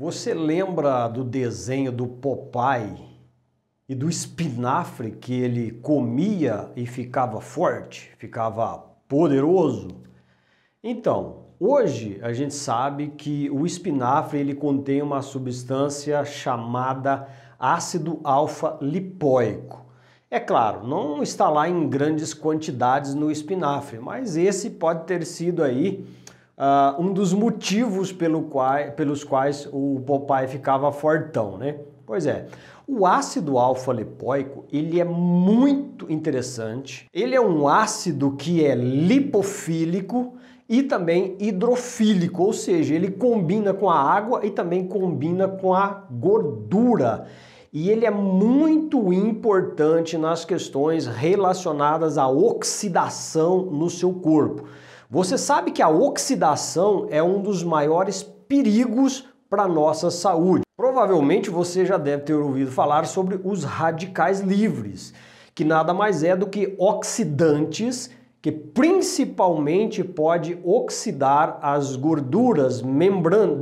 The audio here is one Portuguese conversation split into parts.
Você lembra do desenho do Popeye e do espinafre que ele comia e ficava forte, ficava poderoso? Então, hoje a gente sabe que o espinafre ele contém uma substância chamada ácido alfa-lipoico. É claro, não está lá em grandes quantidades no espinafre, mas esse pode ter sido aí uh, um dos motivos pelo qual, pelos quais o Popeye ficava fortão, né? Pois é, o ácido alfa-lipoico, ele é muito interessante. Ele é um ácido que é lipofílico e também hidrofílico, ou seja, ele combina com a água e também combina com a gordura. E ele é muito importante nas questões relacionadas à oxidação no seu corpo. Você sabe que a oxidação é um dos maiores perigos para a nossa saúde. Provavelmente você já deve ter ouvido falar sobre os radicais livres, que nada mais é do que oxidantes que principalmente pode oxidar as gorduras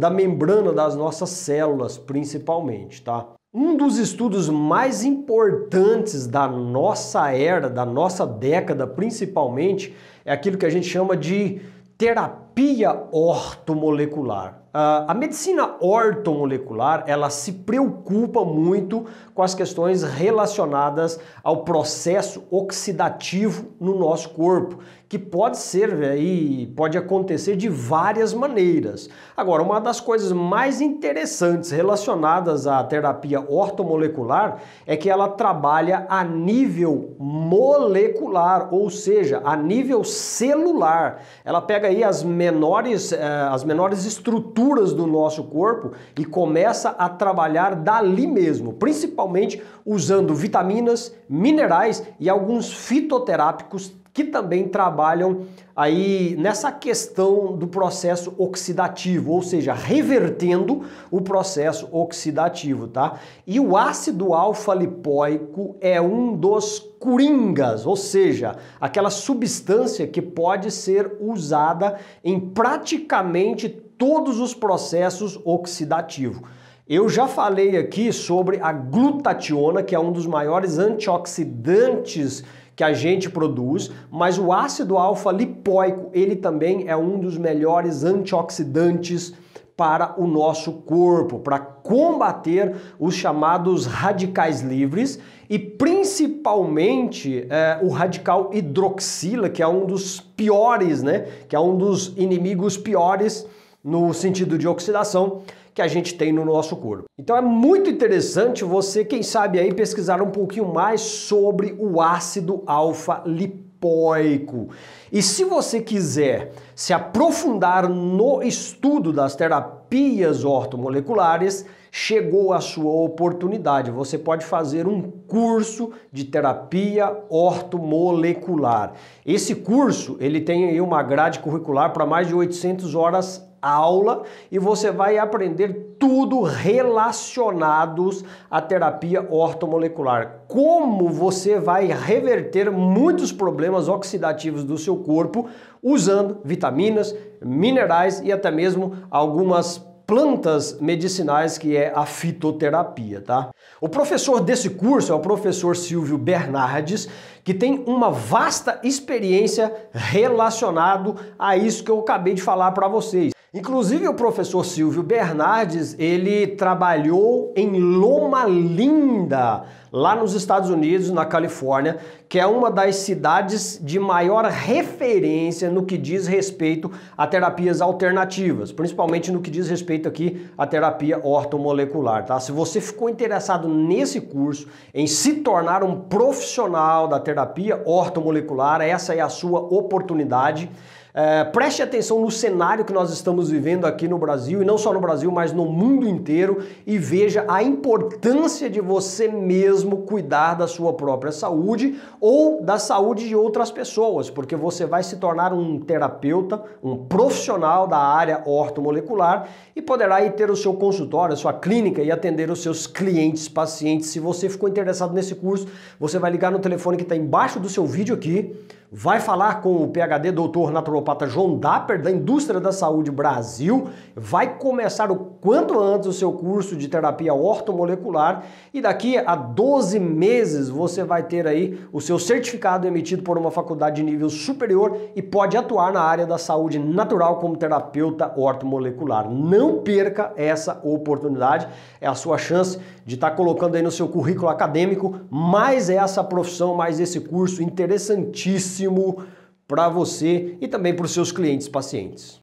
da membrana das nossas células, principalmente, tá? Um dos estudos mais importantes da nossa era, da nossa década principalmente, é aquilo que a gente chama de terapia ortomolecular. Uh, a medicina ortomolecular, ela se preocupa muito com as questões relacionadas ao processo oxidativo no nosso corpo, que pode ser aí, né, pode acontecer de várias maneiras. Agora, uma das coisas mais interessantes relacionadas à terapia ortomolecular é que ela trabalha a nível molecular, ou seja, a nível celular. Ela pega aí as menores, eh, as menores estruturas do nosso corpo e começa a trabalhar dali mesmo, principalmente usando vitaminas, minerais e alguns fitoterápicos que também trabalham aí nessa questão do processo oxidativo, ou seja, revertendo o processo oxidativo, tá? E o ácido alfa-lipóico é um dos coringas, ou seja, aquela substância que pode ser usada em praticamente todos os processos oxidativos. Eu já falei aqui sobre a glutationa, que é um dos maiores antioxidantes que a gente produz, mas o ácido alfa lipoico, ele também é um dos melhores antioxidantes para o nosso corpo, para combater os chamados radicais livres e principalmente é, o radical hidroxila, que é um dos piores, né? Que é um dos inimigos piores no sentido de oxidação, que a gente tem no nosso corpo. Então é muito interessante você, quem sabe aí, pesquisar um pouquinho mais sobre o ácido alfa-lipóico. E se você quiser se aprofundar no estudo das terapias ortomoleculares, chegou a sua oportunidade. Você pode fazer um curso de terapia ortomolecular. Esse curso, ele tem aí uma grade curricular para mais de 800 horas aula e você vai aprender tudo relacionados à terapia ortomolecular. Como você vai reverter muitos problemas oxidativos do seu corpo usando vitaminas, minerais e até mesmo algumas plantas medicinais, que é a fitoterapia, tá? O professor desse curso é o professor Silvio Bernardes, que tem uma vasta experiência relacionado a isso que eu acabei de falar para vocês. Inclusive o professor Silvio Bernardes, ele trabalhou em Loma Linda, lá nos Estados Unidos, na Califórnia, que é uma das cidades de maior referência no que diz respeito a terapias alternativas, principalmente no que diz respeito aqui à terapia ortomolecular, tá? Se você ficou interessado nesse curso, em se tornar um profissional da terapia ortomolecular, essa é a sua oportunidade. É, preste atenção no cenário que nós estamos vivendo aqui no Brasil, e não só no Brasil, mas no mundo inteiro, e veja a importância de você mesmo cuidar da sua própria saúde ou da saúde de outras pessoas, porque você vai se tornar um terapeuta, um profissional da área ortomolecular e poderá ir ter o seu consultório, a sua clínica e atender os seus clientes, pacientes. Se você ficou interessado nesse curso, você vai ligar no telefone que está embaixo do seu vídeo aqui vai falar com o PhD doutor naturopata João Dapper, da Indústria da Saúde Brasil, vai começar o quanto antes o seu curso de terapia ortomolecular e daqui a 12 meses você vai ter aí o seu certificado emitido por uma faculdade de nível superior e pode atuar na área da saúde natural como terapeuta ortomolecular. Não perca essa oportunidade, é a sua chance de estar tá colocando aí no seu currículo acadêmico mais essa profissão, mais esse curso interessantíssimo importantíssimo para você e também para os seus clientes pacientes.